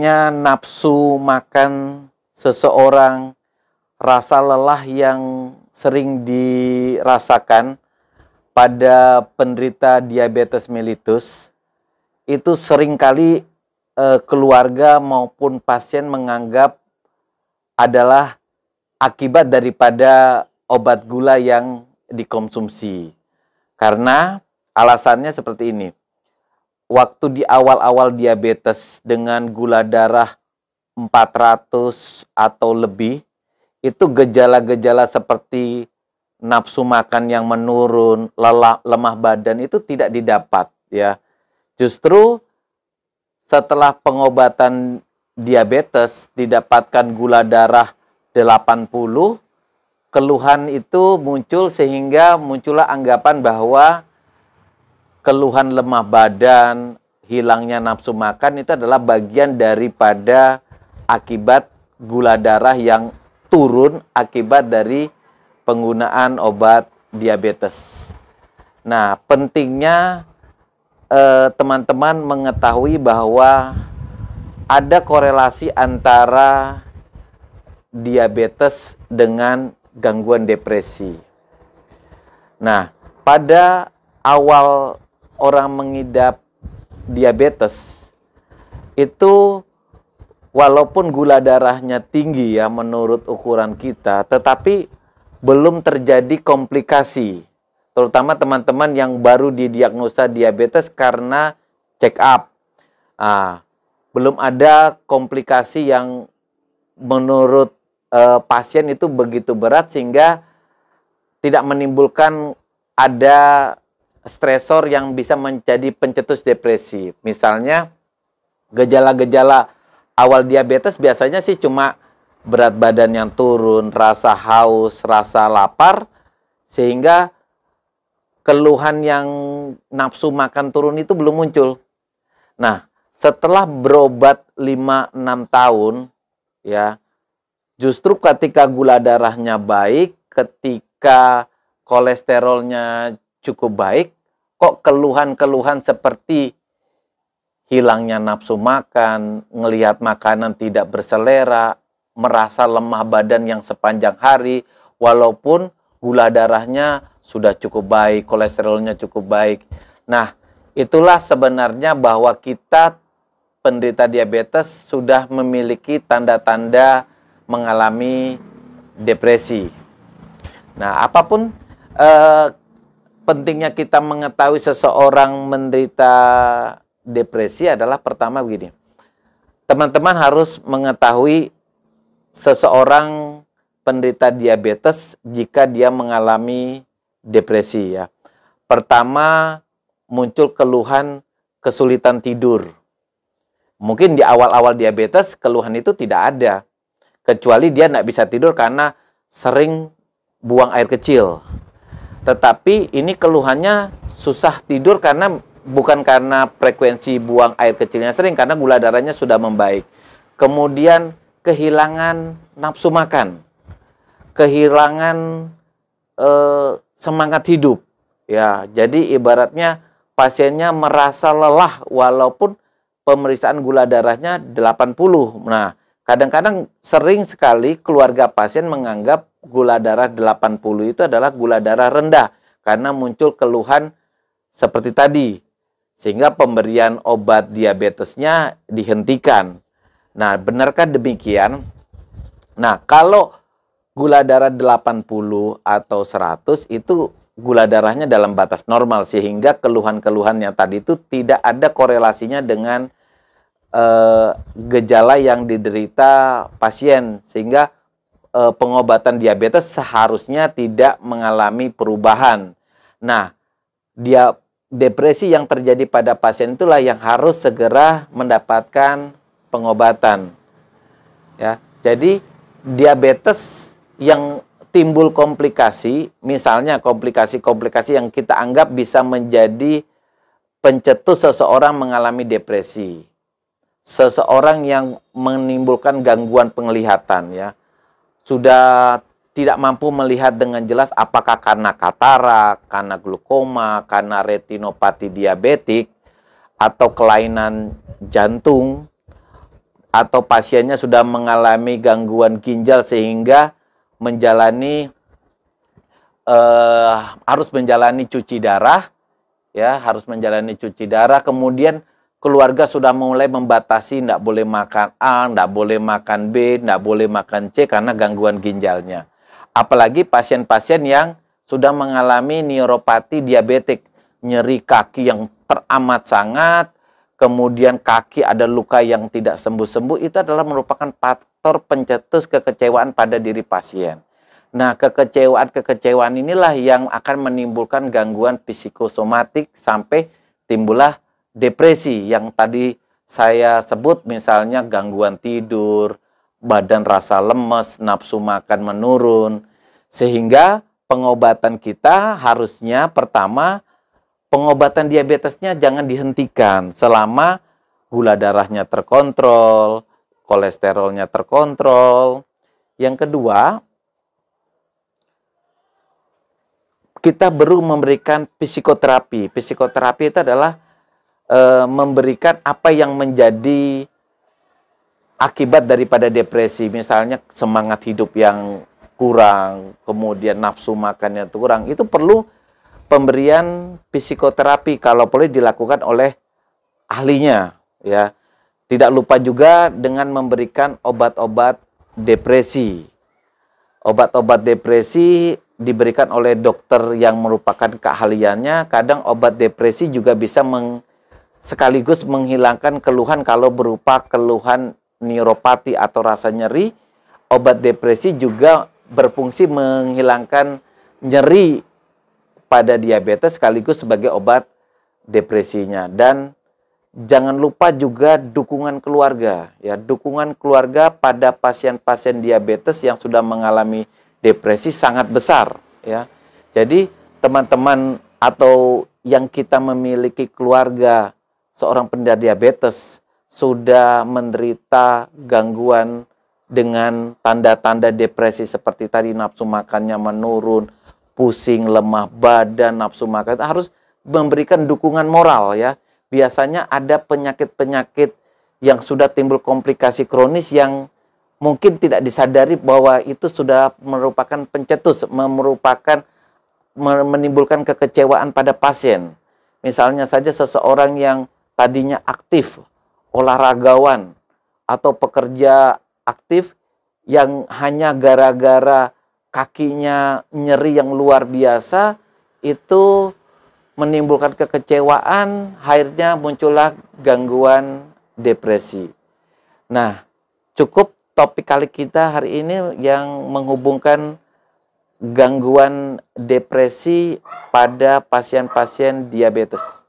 Datangnya nafsu makan seseorang, rasa lelah yang sering dirasakan pada penderita diabetes mellitus itu seringkali eh, keluarga maupun pasien menganggap adalah akibat daripada obat gula yang dikonsumsi. Karena alasannya seperti ini waktu di awal-awal diabetes dengan gula darah 400 atau lebih, itu gejala-gejala seperti nafsu makan yang menurun, lelah, lemah badan itu tidak didapat ya. Justru setelah pengobatan diabetes didapatkan gula darah 80, keluhan itu muncul sehingga muncullah anggapan bahwa keluhan lemah badan, hilangnya nafsu makan itu adalah bagian daripada akibat gula darah yang turun akibat dari penggunaan obat diabetes. Nah, pentingnya eh, teman-teman eh, mengetahui bahwa ada korelasi antara diabetes dengan gangguan depresi. Nah, pada awal orang mengidap diabetes itu walaupun gula darahnya tinggi ya menurut ukuran kita, tetapi belum terjadi komplikasi. Terutama teman-teman yang baru didiagnosa diabetes karena check up. Ah, belum ada komplikasi yang menurut eh, pasien itu begitu berat sehingga tidak menimbulkan ada stresor yang bisa menjadi pencetus depresi. Misalnya gejala-gejala awal diabetes biasanya sih cuma berat badan yang turun, rasa haus, rasa lapar sehingga keluhan yang nafsu makan turun itu belum muncul. Nah, setelah berobat 5 6 tahun ya justru ketika gula darahnya baik, ketika kolesterolnya cukup baik, kok keluhan-keluhan seperti hilangnya nafsu makan, ngelihat makanan tidak berselera, merasa lemah badan yang sepanjang hari, walaupun gula darahnya sudah cukup baik, kolesterolnya cukup baik. Nah, itulah sebenarnya bahwa kita penderita diabetes sudah memiliki tanda-tanda mengalami depresi. Nah, apapun eh, pentingnya kita mengetahui seseorang menderita depresi adalah pertama begini. Teman-teman harus mengetahui seseorang penderita diabetes jika dia mengalami depresi ya. Pertama muncul keluhan kesulitan tidur. Mungkin di awal-awal diabetes keluhan itu tidak ada. Kecuali dia tidak bisa tidur karena sering buang air kecil tetapi ini keluhannya susah tidur karena bukan karena frekuensi buang air kecilnya sering karena gula darahnya sudah membaik. Kemudian kehilangan nafsu makan. Kehilangan eh, semangat hidup. Ya, jadi ibaratnya pasiennya merasa lelah walaupun pemeriksaan gula darahnya 80. Nah, Kadang-kadang sering sekali keluarga pasien menganggap gula darah 80 itu adalah gula darah rendah karena muncul keluhan seperti tadi. Sehingga pemberian obat diabetesnya dihentikan. Nah, benarkah demikian? Nah, kalau gula darah 80 atau 100 itu gula darahnya dalam batas normal sehingga keluhan-keluhannya tadi itu tidak ada korelasinya dengan Eh, gejala yang diderita pasien sehingga e, pengobatan diabetes seharusnya tidak mengalami perubahan. Nah, dia depresi yang terjadi pada pasien itulah yang harus segera mendapatkan pengobatan. Ya, jadi diabetes yang timbul komplikasi, misalnya komplikasi-komplikasi yang kita anggap bisa menjadi pencetus seseorang mengalami depresi seseorang yang menimbulkan gangguan penglihatan ya sudah tidak mampu melihat dengan jelas apakah karena katarak, karena glukoma, karena retinopati diabetik atau kelainan jantung atau pasiennya sudah mengalami gangguan ginjal sehingga menjalani eh, harus menjalani cuci darah ya harus menjalani cuci darah kemudian keluarga sudah mulai membatasi tidak boleh makan A, tidak boleh makan B, tidak boleh makan C karena gangguan ginjalnya. Apalagi pasien-pasien yang sudah mengalami neuropati diabetik, nyeri kaki yang teramat sangat, kemudian kaki ada luka yang tidak sembuh-sembuh, itu adalah merupakan faktor pencetus kekecewaan pada diri pasien. Nah, kekecewaan-kekecewaan inilah yang akan menimbulkan gangguan psikosomatik sampai timbullah depresi yang tadi saya sebut misalnya gangguan tidur, badan rasa lemes, nafsu makan menurun. Sehingga pengobatan kita harusnya pertama pengobatan diabetesnya jangan dihentikan selama gula darahnya terkontrol, kolesterolnya terkontrol. Yang kedua, kita baru memberikan psikoterapi. Psikoterapi itu adalah e, memberikan apa yang menjadi akibat daripada depresi, misalnya semangat hidup yang kurang, kemudian nafsu makan yang kurang, itu perlu pemberian psikoterapi kalau boleh dilakukan oleh ahlinya, ya. Tidak lupa juga dengan memberikan obat-obat depresi. Obat-obat depresi diberikan oleh dokter yang merupakan keahliannya, kadang obat depresi juga bisa meng sekaligus menghilangkan keluhan kalau berupa keluhan neuropati atau rasa nyeri. Obat depresi juga berfungsi menghilangkan nyeri pada diabetes sekaligus sebagai obat depresinya dan jangan lupa juga dukungan keluarga ya dukungan keluarga pada pasien-pasien diabetes yang sudah mengalami depresi sangat besar ya jadi teman-teman atau yang kita memiliki keluarga seorang penderita diabetes sudah menderita gangguan dengan tanda-tanda depresi seperti tadi nafsu makannya menurun, pusing, lemah badan, nafsu makan harus memberikan dukungan moral ya. Biasanya ada penyakit-penyakit yang sudah timbul komplikasi kronis yang mungkin tidak disadari bahwa itu sudah merupakan pencetus, merupakan menimbulkan kekecewaan pada pasien. Misalnya saja seseorang yang tadinya aktif, olahragawan, atau pekerja aktif yang hanya gara-gara kakinya nyeri yang luar biasa itu menimbulkan kekecewaan, akhirnya muncullah gangguan depresi. Nah, cukup topik kali kita hari ini yang menghubungkan gangguan depresi pada pasien-pasien diabetes.